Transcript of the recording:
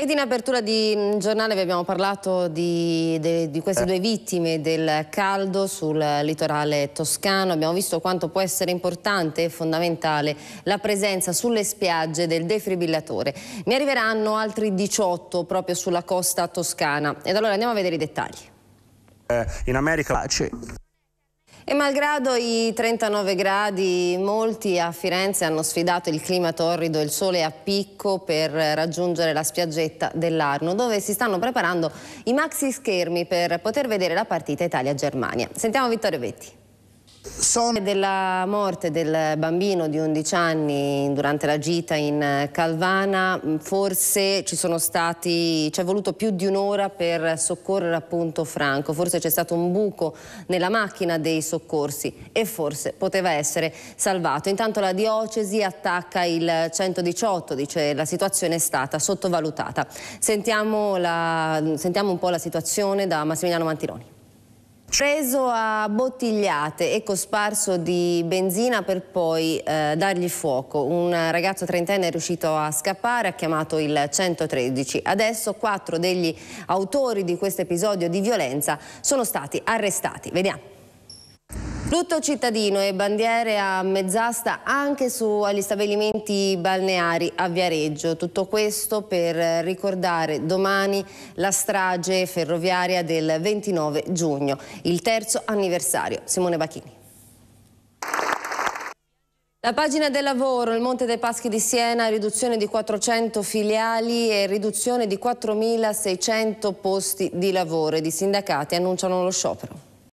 Ed in apertura di mm, giornale vi abbiamo parlato di, de, di, queste eh. due vittime del caldo sul litorale toscano, abbiamo visto quanto può essere importante e fondamentale la presenza sulle spiagge del defibrillatore. Ne arriveranno altri 18 proprio sulla costa toscana ed allora andiamo a vedere i dettagli. Eh, in America c'è e malgrado i 39 gradi, molti a Firenze hanno sfidato il clima torrido e il sole a picco per raggiungere la spiaggetta dell'Arno, dove si stanno preparando i maxi schermi per poter vedere la partita Italia-Germania. Sentiamo Vittorio Betti. Sono... Della morte del bambino di 11 anni durante la gita in eh, Calvana mm, forse ci sono stati, ci è voluto più di un'ora per soccorrere appunto Franco, forse c'è stato un buco nella macchina dei soccorsi e forse poteva essere salvato. Intanto la diocesi attacca il 118, dice la situazione è stata sottovalutata. Sentiamo, la, sentiamo un po' la situazione da Massimiliano Mantironi. Preso a bottigliate e cosparso di benzina per poi eh, dargli fuoco, un ragazzo trentenne è riuscito a scappare, ha chiamato il 113. Adesso quattro degli autori di questo episodio di violenza sono stati arrestati. Vediamo. Lutto cittadino e bandiere a mezz'asta anche sugli stabilimenti balneari a Viareggio. Tutto questo per ricordare domani la strage ferroviaria del 29 giugno, il terzo anniversario. Simone Bacchini. La pagina del lavoro, il Monte dei Paschi di Siena, riduzione di 400 filiali e riduzione di 4.600 posti di lavoro. I sindacati annunciano lo sciopero.